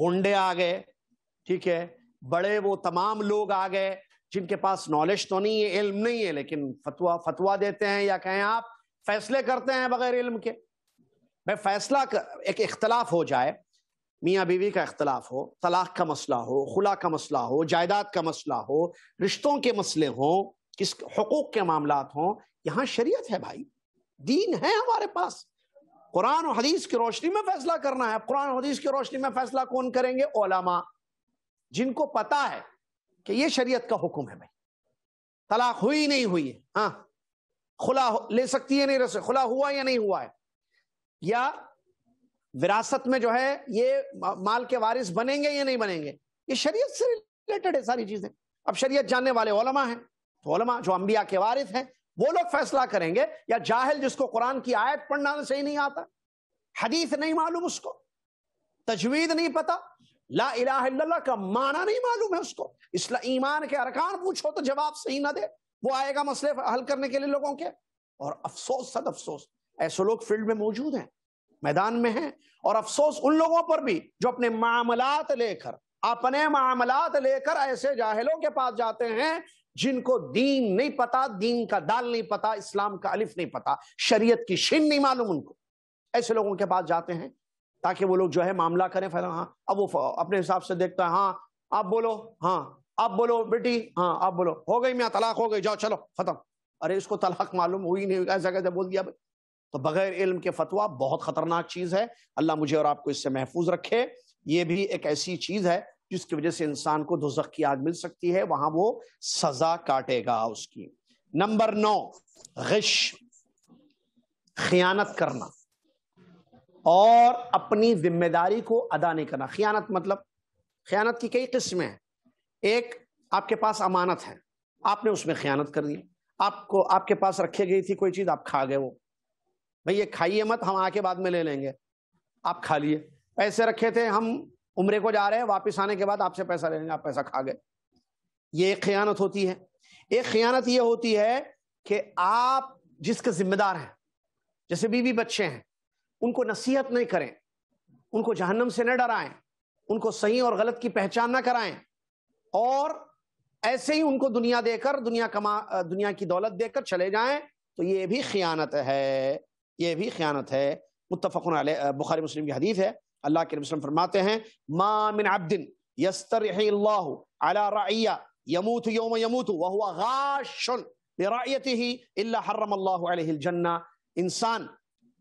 [SPEAKER 1] गुंडे आ गए ठीक है बड़े वो तमाम लोग आ गए जिनके पास नॉलेज तो नहीं है इल्म नहीं है लेकिन फतवा फतवा देते हैं या कहें आप फैसले करते हैं बगैर इल्म के भाई फैसला कर, एक इख्तलाफ हो जाए मियाँ बीवी का इख्तलाफ हो तलाक का मसला हो खुला का मसला हो जायदाद का मसला हो रिश्तों के मसले हों किस हकूक के मामला हों यहाँ शरीयत है भाई दीन है हमारे पास कुरान और हदीस की रोशनी में फैसला करना है कुरान और हदीस की रोशनी में फैसला कौन करेंगे ओलामा जिनको पता है कि ये शरीयत का हुक्म है भाई तलाक हुई नहीं हुई है हाँ खुला ले सकती है नहीं रस खुला हुआ या नहीं हुआ है या विरासत में जो है ये माल के वारिस बनेंगे या नहीं बनेंगे ये शरीयत से रिलेटेड है सारी चीजें अब शरीयत जानने वाले ओलमा हैं तो ओलमा जो अंबिया के वारिस हैं वो लोग फैसला करेंगे या जाहिल जिसको कुरान की आयत पढ़ना सही नहीं आता हदीस नहीं मालूम उसको तजवीद नहीं पता ला इला का माना नहीं मालूम है उसको इसलिए ईमान के अरकान पूछो तो जवाब सही ना दे वो आएगा मसले हल करने के लिए लोगों के और अफसोस सद अफसोस ऐसे लोग फील्ड में मौजूद हैं मैदान में हैं और अफसोस उन लोगों पर भी जो अपने मामलात लेकर अपने मामलात लेकर ऐसे जाहिलों के पास जाते हैं जिनको दीन नहीं पता दीन का दाल नहीं पता इस्लाम का अलिफ नहीं पता शरीयत की शिन नहीं मालूम उनको ऐसे लोगों के पास जाते हैं ताकि वो लोग जो है मामला करें फैला हाँ अब वो अपने हिसाब से देखता है हाँ आप बोलो हाँ आप बोलो बेटी हाँ आप बोलो हो गई मैं तलाक हो गई जाओ चलो खत्म अरे इसको तलाक मालूम हुई नहीं ऐसा कैसे बोल दिया भाई तो बगैर इल्म के फतवा बहुत खतरनाक चीज़ है अल्लाह मुझे और आपको इससे महफूज रखे ये भी एक ऐसी चीज़ है जिसकी वजह से इंसान को दोजख की आग मिल सकती है वहां वो सजा काटेगा उसकी नंबर नौ गिश खियानत करना और अपनी जिम्मेदारी को अदा नहीं करना खयानत मतलब खयानत की कई किस्में हैं एक आपके पास अमानत है आपने उसमें खयानत कर दी आपको आपके पास रखी गई थी कोई चीज़ आप खा गए वो भाई ये खाइए मत हम आके बाद में ले लेंगे आप खा लिए पैसे रखे थे हम उम्र को जा रहे हैं वापस आने के बाद आपसे पैसा ले लेंगे आप पैसा खा गए ये एक खयानत होती है एक खयानत ये होती है कि आप जिसके जिम्मेदार हैं जैसे बीवी बच्चे हैं उनको नसीहत नहीं करें उनको जहन्नम से न डराएं उनको सही और गलत की पहचान ना कराएं और ऐसे ही उनको दुनिया देकर दुनिया कमा दुनिया की दौलत देकर चले जाएं तो ये भी खयानत है ये भी खयानत है मुतफ़न बुखारी मुस्लिम की हदीफ है अल्लाह के वसलम फरमाते हैं मामिन अब्दिन यस्तर अला रैया यमूत योम यमूत वह गाशन ही इल्ला हर्रम अल्लाह जन्ना इंसान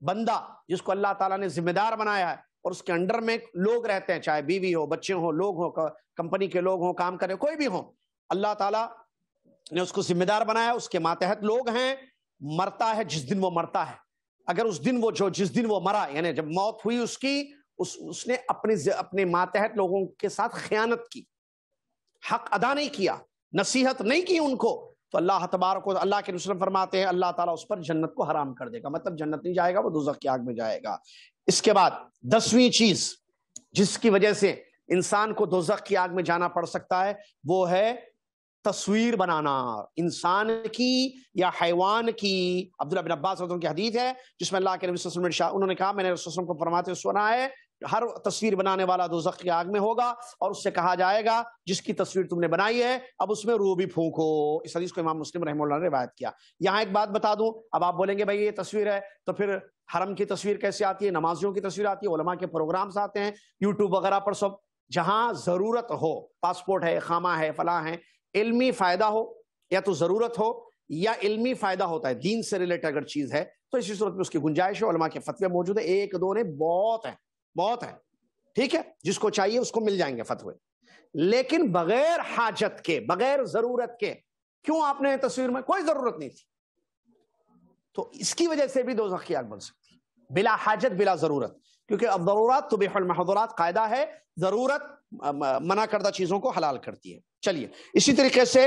[SPEAKER 1] बंदा जिसको अल्लाह ताला ने जिम्मेदार बनाया है और उसके अंडर में लोग रहते हैं चाहे बीवी हो बच्चे हो लोग हो कंपनी के लोग हों काम करें कोई भी हो अल्लाह ताला ने उसको जिम्मेदार बनाया उसके मातहत लोग हैं मरता है जिस दिन वो मरता है अगर उस दिन वो जो जिस दिन वो मरा यानी जब मौत हुई उसकी उस उसने अपने अपने मातहत लोगों के साथ खयानत की हक अदा नहीं किया नसीहत नहीं की उनको तो अल्लाह तबारक अल्लाह के नुसरत फरमाते हैं अल्लाह ताला उस पर जन्नत को हराम कर देगा मतलब जन्नत नहीं जाएगा वो दूजक की आग में जाएगा इसके बाद दसवीं चीज जिसकी वजह से इंसान को दोजख की आग में जाना पड़ सकता है वो है तस्वीर बनाना इंसान की या हैवान की अब्दुल्ला बिन अब्बास की हदीत है जिसमें अल्लाह के नबी वसल्लम ने उन्होंने कहा मैंने को फरमाते सुना है हर तस्वीर बनाने वाला दो की आग में होगा और उससे कहा जाएगा जिसकी तस्वीर तुमने बनाई है अब उसमें रू भी फूको इस हदीस को इमाम मुस्लिम रहमुल्ला ने रिवायत किया यहाँ एक बात बता दूं अब आप बोलेंगे भाई ये तस्वीर है तो फिर हरम की तस्वीर कैसे आती है नमाजियों की तस्वीर आती है के प्रोग्राम्स आते हैं यूट्यूब वगैरह पर सब जहां जरूरत हो पासपोर्ट है खामा है फला है इलमी फायदा हो या तो जरूरत हो या इलमी फायदा होता है दीन से रिलेटेड अगर चीज है तो इसी सूरत में उसकी गुंजाइश है के फतवे मौजूद है एक दो ने बहुत है बहुत है ठीक है जिसको चाहिए उसको मिल जाएंगे फतवे लेकिन बगैर हाजत के बगैर जरूरत के क्यों आपने तस्वीर में कोई जरूरत नहीं थी तो इसकी वजह से भी दो की आग बन सकती बिला हाजत बिला जरूरत क्योंकि अब जरूरत तो महदूरत कायदा है जरूरत मना करदा चीजों को हलाल करती है चलिए इसी तरीके से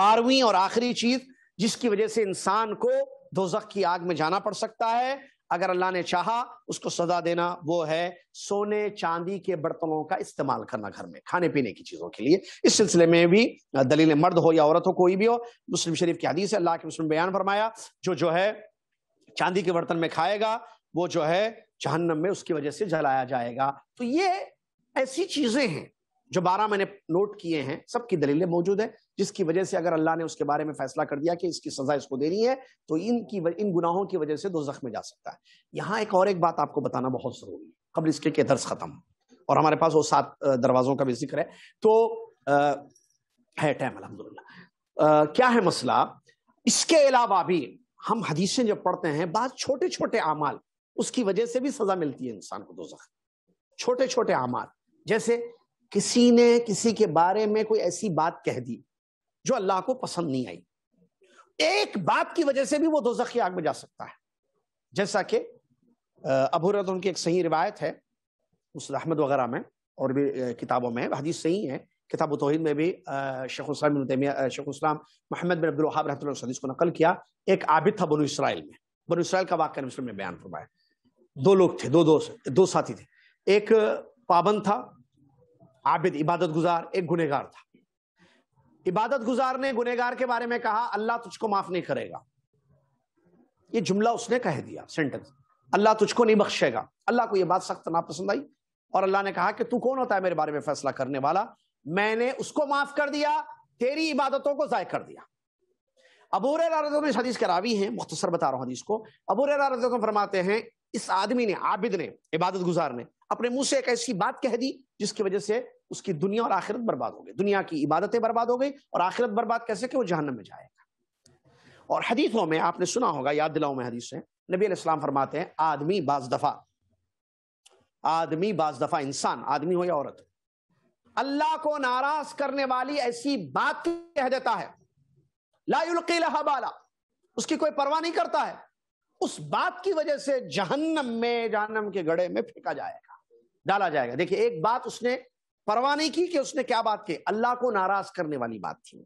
[SPEAKER 1] बारहवीं और आखिरी चीज जिसकी वजह से इंसान को दोजख की आग में जाना पड़ सकता है अगर अल्लाह ने चाहा उसको सजा देना वो है सोने चांदी के बर्तनों का इस्तेमाल करना घर में खाने पीने की चीजों के लिए इस सिलसिले में भी दलील मर्द हो या औरत हो कोई भी हो मुस्लिम शरीफ की हदीस अल्लाह के मुस्लिम बयान फरमाया जो जो है चांदी के बर्तन में खाएगा वो जो है जहन्नम में उसकी वजह से जलाया जाएगा तो ये ऐसी चीजें हैं जो बारह मैंने नोट किए हैं सबकी दलीलें मौजूद है जिसकी वजह से अगर अल्लाह ने उसके बारे में फैसला कर दिया कि इसकी सजा इसको देनी है तो इनकी इन गुनाहों की वजह से दो में जा सकता है यहाँ एक और एक बात आपको बताना बहुत जरूरी है कबल इसके के दर्ज खत्म और हमारे पास वो सात दरवाजों का भी जिक्र है तो आ, है टाइम अलहमदुल्ला क्या है मसला इसके अलावा भी हम हदीसें जब पढ़ते हैं बाद छोटे छोटे अमाल उसकी वजह से भी सजा मिलती है इंसान को दो छोटे छोटे अमाल जैसे किसी ने किसी के बारे में कोई ऐसी बात कह दी जो अल्लाह को पसंद नहीं आई एक बात की वजह से भी वो दो जखी आग में जा सकता है जैसा कि अबूरत तो उनकी एक सही रिवायत है उस रहमद वगैरह में और भी किताबों में हदीस सही है किताब तोहिद में भी शेख शेखुस्लाम मोहम्मद बिन अब्दुल रहत को नकल किया एक आबिद था बनु इसराइल में बनु इसराइल का वाक्य मुस्लिम बयान फरमाया दो लोग थे दो दोस्त दो साथी थे एक पाबंद था आबिद इबादत गुजार एक गुनेगार था इबादत गुजार ने गुनेगार के बारे में कहा अल्लाह तुझको माफ नहीं करेगा ये जुमला उसने कह दिया सेंटेंस अल्लाह तुझको नहीं बख्शेगा अल्लाह को यह बात सख्त नापसंद आई और अल्लाह ने कहा कि तू कौन होता है मेरे बारे में फैसला करने वाला मैंने उसको माफ कर दिया तेरी इबादतों को जाय कर दिया अबूर हदीस के रावी हैं मुख्तसर बता रहा हूं हदीस को अबूर फरमाते हैं इस आदमी ने आबिद ने इबादत गुजार ने अपने मुंह से एक ऐसी बात कह दी जिसकी वजह से उसकी दुनिया और आखिरत बर्बाद हो गई दुनिया की इबादतें बर्बाद हो गई और आखिरत बर्बाद कैसे कि वो जहनम में जाएगा और हदीसों में आपने सुना होगा याद दिलाओ में हदीस है नबी इस्लाम फरमाते हैं आदमी बाज दफा आदमी बाज दफा इंसान आदमी हो या औरत अल्लाह को नाराज करने वाली ऐसी बात कह देता है लायुल्की उसकी कोई परवाह नहीं करता है उस बात की वजह से जहन्नम में जहन्नम के गड़े में फेंका जाएगा डाला जाएगा देखिए एक बात उसने परवाह नहीं की कि उसने क्या बात की अल्लाह को नाराज करने वाली बात थी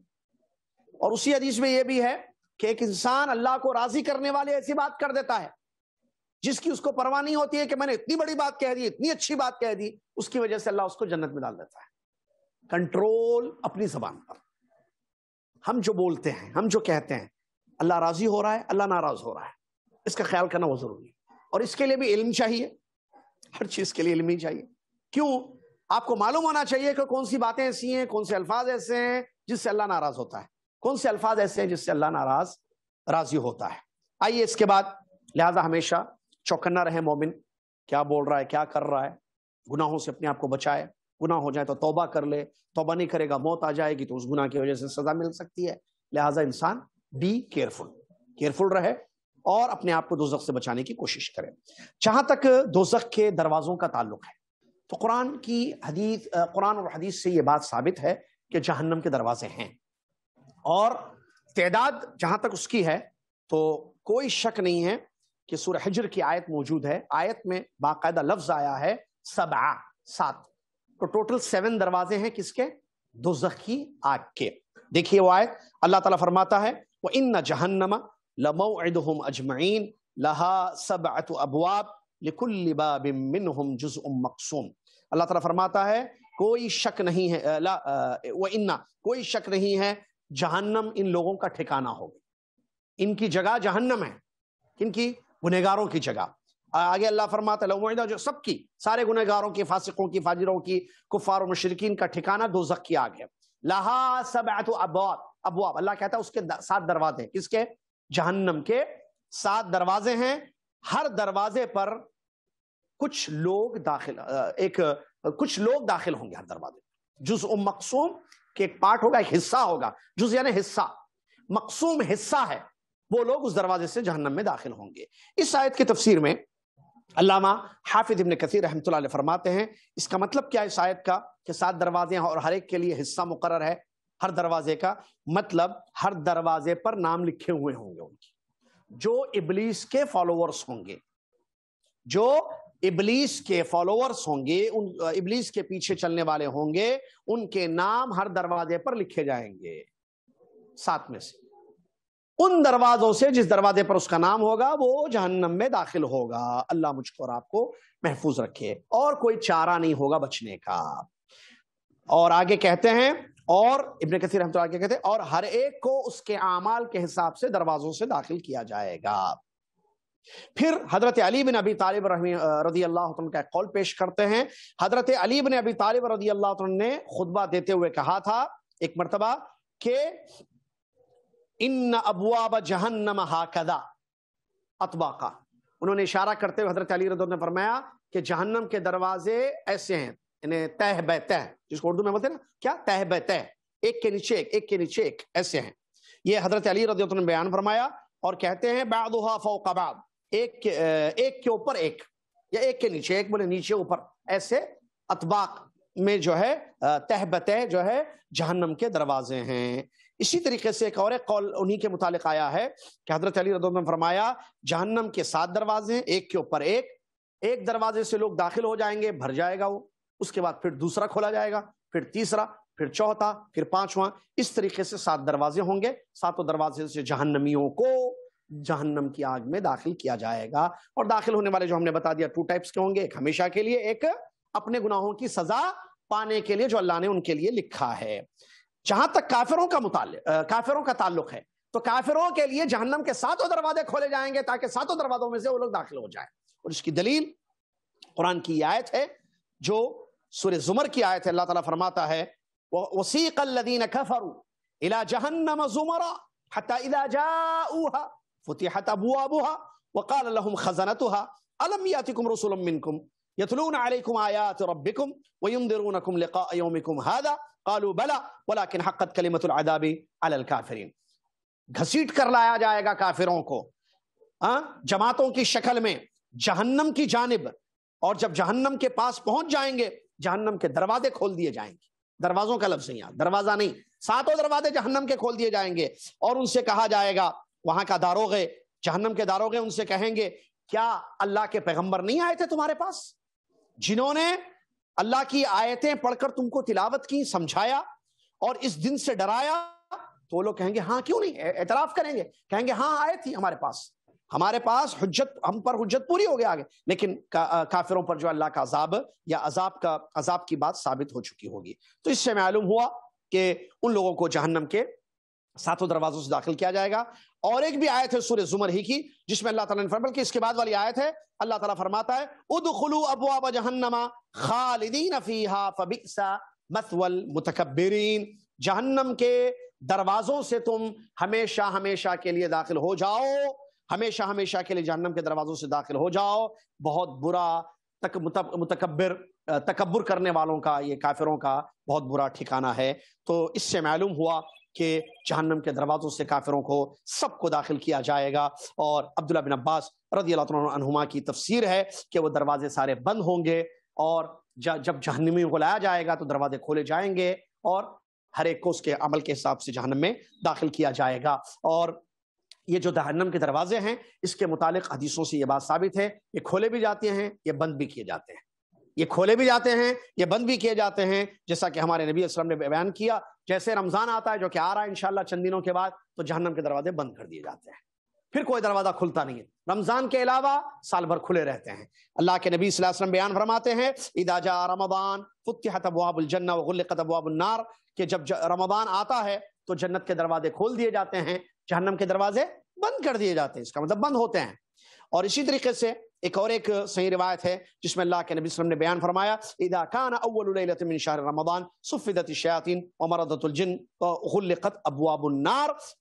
[SPEAKER 1] और उसी अदीज में यह भी है कि एक इंसान अल्लाह को राजी करने वाले ऐसी बात कर देता है जिसकी उसको परवाह नहीं होती है कि मैंने इतनी बड़ी बात कह दी इतनी अच्छी बात कह दी उसकी वजह से अल्लाह उसको जन्नत में डाल देता है कंट्रोल अपनी जबान पर हम जो बोलते हैं हम जो कहते हैं अल्लाह राजी हो रहा है अल्लाह नाराज हो रहा है इसका ख्याल करना बहुत जरूरी है और इसके लिए भी इल्म चाहिए हर चीज के लिए इल्म ही चाहिए क्यों आपको मालूम होना चाहिए कि कौन सी बातें ऐसी हैं कौन से अल्फाज ऐसे हैं जिससे अल्लाह नाराज होता है कौन से अल्फाज ऐसे हैं जिससे अल्लाह नाराज राजी होता है आइए इसके बाद लिहाजा हमेशा चौकन्ना रहे मोमिन क्या बोल रहा है क्या कर रहा है गुनाहों से अपने आप को बचाए गुना हो जाए तो तौबा कर ले तोबा नहीं करेगा मौत आ जाएगी तो उस गुनाह की वजह से सजा मिल सकती है लिहाजा इंसान बी केयरफुल केयरफुल रहे और अपने आप को दोजख से बचाने की कोशिश करें जहां तक दोजख के दरवाजों का ताल्लुक है तो कुरान की हदीस कुरान और हदीस से ये बात साबित है कि जहन्नम के दरवाजे हैं और तदाद जहां तक उसकी है तो कोई शक नहीं है कि सूर हजर की आयत मौजूद है आयत में बाकायदा लफ्ज आया है सबा सात तो टोटल सेवन दरवाजे हैं किसके दो की आग के देखिए वो आयत अल्लाह ताला फरमाता है वो इन न जहन्नमा लमोदम अजमैन लहा सबअत अबवाब लिकुल्लिबाबिन जुज़ मकसूम अल्लाह ताला फरमाता है कोई शक नहीं है ला कोई शक नहीं है जहन्नम इन लोगों का ठिकाना होगी इनकी जगह जहन्नम है इनकी गुनहगारों की जगह आगे अल्लाह फरमाता है जो सबकी सारे गुनहगारों की फासिकों की फाजिरों की कुफार मशरकिन का ठिकाना दो की आग है लहा सब अबवाब अबवाब अल्लाह कहता है उसके सात दरवाजे किसके जहन्नम के सात दरवाजे हैं हर दरवाजे पर कुछ लोग दाखिल एक कुछ लोग दाखिल होंगे हर दरवाजे जुज मकसूम के एक पार्ट होगा एक हिस्सा होगा जुज यानी हिस्सा मकसूम हिस्सा है वो लोग उस दरवाजे से जहन्नम में दाखिल होंगे इस आयत की तफसीर में अल्लामा हाफिज इबन कसीर रहमत फरमाते हैं इसका मतलब क्या है इस आयत का कि सात दरवाजे हैं और हर एक के लिए हिस्सा मुकर है हर दरवाजे का मतलब हर दरवाजे पर नाम लिखे हुए होंगे उनके जो इबलीस के फॉलोअर्स होंगे जो इबलीस के फॉलोअर्स होंगे उन इबलीस के पीछे चलने वाले होंगे उनके नाम हर दरवाजे पर लिखे जाएंगे सात में से उन दरवाजों से जिस दरवाजे पर उसका नाम होगा वो जहन्नम में दाखिल होगा अल्लाह मुझको और आपको महफूज रखे और कोई चारा नहीं होगा बचने का और आगे कहते हैं और इबन कसीर हम क्या कहते हैं और हर एक को उसके अमाल के हिसाब से दरवाजों से दाखिल किया जाएगा फिर हजरत अली बिन अबी तालिब रदी अल्लाह का कॉल पेश करते हैं हजरत अली बिन अबी तालिब रदी अल्लाह ने खुतबा देते हुए कहा था एक मरतबा के इन अबुआब जहन्नम हाकदा अतबा का उन्होंने इशारा करते हुए हजरत अली रदो ने फरमाया कि जहन्नम के दरवाजे ऐसे हैं यानी तह बह तह जिसको उर्दू में बोलते ना क्या तह बह तह एक के नीचे एक एक के नीचे एक ऐसे हैं ये हजरत अली रदियत ने बयान फरमाया और कहते हैं बादुहा एक एक के ऊपर एक या एक के नीचे एक बोले नीचे ऊपर ऐसे अतबाक में जो है तह बतह जो है जहन्नम के दरवाजे हैं इसी तरीके से एक और एक कौल उन्हीं के मुतालिक आया है कि हजरत अली रद ने फरमाया जहन्नम के सात दरवाजे एक के ऊपर एक एक दरवाजे से लोग दाखिल हो जाएंगे भर जाएगा वो उसके बाद फिर दूसरा खोला जाएगा फिर तीसरा फिर चौथा फिर पांचवा इस तरीके से सात दरवाजे होंगे सातों दरवाजे से जहन्नमियों को जहन्नम की आग में दाखिल किया जाएगा और दाखिल होने वाले जो हमने बता दिया टू टाइप्स के होंगे एक हमेशा के लिए एक अपने गुनाहों की सजा पाने के लिए जो अल्लाह ने उनके लिए लिखा है जहां तक काफिरों का मुताल काफिरों का ताल्लुक है तो काफिरों के लिए जहन्नम के सातों दरवाजे खोले जाएंगे ताकि सातों दरवाजों में से वो लोग दाखिल हो जाए और इसकी दलील कुरान की आयत है जो सूर्य जुमर की आयत है अल्लाह ताला फरमाता है वसीक अल्लदीन इला जहन्नम जुमरा हता इला जाऊहा फुतिहत अबूअबुहा वकाल लहुम खजनतुहा अलम यातिकुम रसूलुम मिनकुम यतलून अलैकुम आयात रब्बिकुम वयुनदिरूनकुम लिका यौमिकुम हादा कालू बला वलाकिन घसीट कर लाया जाएगा काफिरों को आ? जमातों की शक्ल में जहन्नम की जानब और जब जहन्नम के पास पहुंच जाएंगे जहन्नम के दरवाजे खोल दिए जाएंगे दरवाजों का लफ्ज यहाँ दरवाजा नहीं सातों दरवाजे जहन्नम के खोल दिए जाएंगे और उनसे कहा जाएगा वहां का दारोगे जहन्नम के दारोगे उनसे कहेंगे क्या अल्लाह के पैगंबर नहीं आए थे तुम्हारे पास जिन्होंने अल्लाह की आयतें पढ़कर तुमको तिलावत की समझाया और इस दिन से डराया तो वो लोग कहेंगे हाँ क्यों नहीं एतराफ करेंगे कहेंगे हाँ आए थी हमारे पास हमारे पास हजत हम पर हजत पूरी हो गया आगे लेकिन का, आ, काफिरों पर जो अल्लाह का अजाब या अजाब का अजाब की बात साबित हो चुकी होगी तो इससे मालूम हुआ कि उन लोगों को जहन्नम के सातों दरवाजों से दाखिल किया जाएगा और एक भी आयत है सूर्य जुमर ही की जिसमें अल्लाह ताला ने फरमा कि इसके बाद वाली आयत है अल्लाह ताला फरमाता है उदखुलू अबवाब जहन्नमा खालिदीन फीहा फबिसा मुतकब्बिरीन जहन्नम के दरवाजों से तुम हमेशा हमेशा के लिए दाखिल हो जाओ हमेशा हमेशा के लिए जहन्नम के दरवाजों से दाखिल हो जाओ बहुत बुरा तक मुतकबर तकबर करने वालों का ये काफिरों का बहुत बुरा ठिकाना है तो इससे मालूम हुआ कि जहन्नम के दरवाज़ों से काफिरों को सबको दाखिल किया जाएगा और अब्दुल्ला बिन अब्बास रदी अल्लाहुमा की तफसीर है कि वो दरवाजे सारे बंद होंगे और जब जहनमी को लाया जाएगा तो दरवाजे खोले जाएंगे और हर एक को उसके अमल के हिसाब से जहनम में दाखिल किया जाएगा और ये जो जहन्नम के दरवाजे हैं इसके मुतालिक हदीसों से ये बात साबित है ये खोले भी जाते हैं ये बंद भी किए जाते हैं ये खोले भी जाते हैं ये बंद भी किए जाते हैं जैसा कि हमारे नबी असलम ने बयान किया जैसे रमज़ान आता है जो कि आ रहा है इनशाला चंद दिनों के बाद तो जहन्नम के दरवाजे बंद कर दिए जाते हैं फिर कोई दरवाज़ा खुलता नहीं है रमज़ान के अलावा साल भर खुले रहते हैं अल्लाह के नबी वसलम बयान फरमाते हैं ईदाजा रमबान फ़ुतहत अबुलजन्ना वगुल्लत के जब रमबान आता है तो जन्नत के दरवाजे खोल दिए जाते हैं जहन्नम के दरवाजे बंद कर दिए जाते हैं इसका मतलब बंद होते हैं और इसी तरीके से एक और एक सही रिवायत है जिसमें अल्लाह के नबी वसल्लम ने बयान फरमाया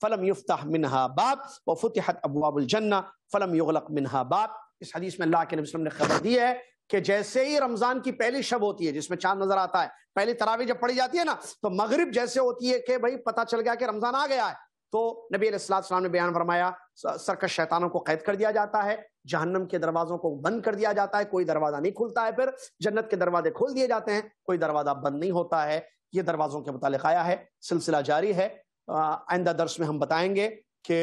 [SPEAKER 1] फलम फलम युगलक मिनहा इस हदीस में अल्लाह के नबी ने खबर दी है कि जैसे ही रमजान की पहली शब होती है जिसमें चांद नजर आता है पहली तरावी जब पड़ी जाती है ना तो मगरिब जैसे होती है कि भाई पता चल गया कि रमजान आ गया है तो नबी ने बयान फरमाया सरकश शैतानों को कैद कर दिया जाता है जहन्नम के दरवाजों को बंद कर दिया जाता है कोई दरवाजा नहीं खुलता है फिर जन्नत के दरवाजे खोल दिए जाते हैं कोई दरवाजा बंद नहीं होता है ये दरवाजों के मुताल आया है सिलसिला जारी है आइंदा दर्श में हम बताएंगे कि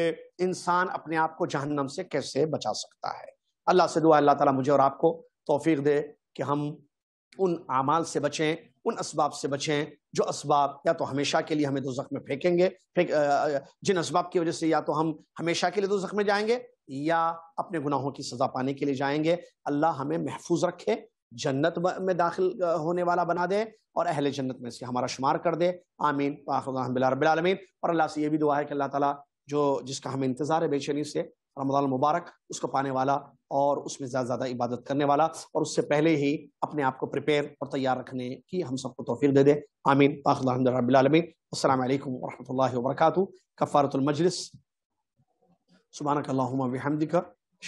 [SPEAKER 1] इंसान अपने आप को जहन्नम से कैसे बचा सकता है अल्लाह से दुआ अल्लाह ताला मुझे और आपको तोफीक दे कि हम उन अमाल से बचें उन इसबाब से बचें जो इसबाब या तो हमेशा के लिए हमें दो में फेंकेंगे फेंक जिन इसबाब की वजह से या तो हम हमेशा के लिए दो में जाएंगे या अपने गुनाहों की सजा पाने के लिए जाएंगे अल्लाह हमें महफूज रखे जन्नत में दाखिल होने वाला बना दे और अहल जन्नत में से हमारा शुमार कर दे आमीन आमीन और अल्लाह से ये भी दुआ है कि अल्लाह ताला जो जिसका हमें इंतज़ार है बेचैनी से रमज़ान मुबारक उसको पाने वाला और उसमें ज़्यादा ज़्यादा इबादत करने वाला और उससे पहले ही अपने आप को प्रिपेयर और तैयार रखने की हम सबको तोफीक दे दे आमीन आखिलमिन अल्लाम वरहमल वरक कफ़ारतमजलिस सुबह हमदिक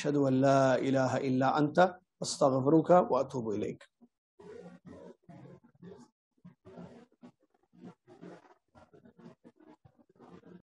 [SPEAKER 1] शद अल्ला अंत अस्तफ़रूक वतूब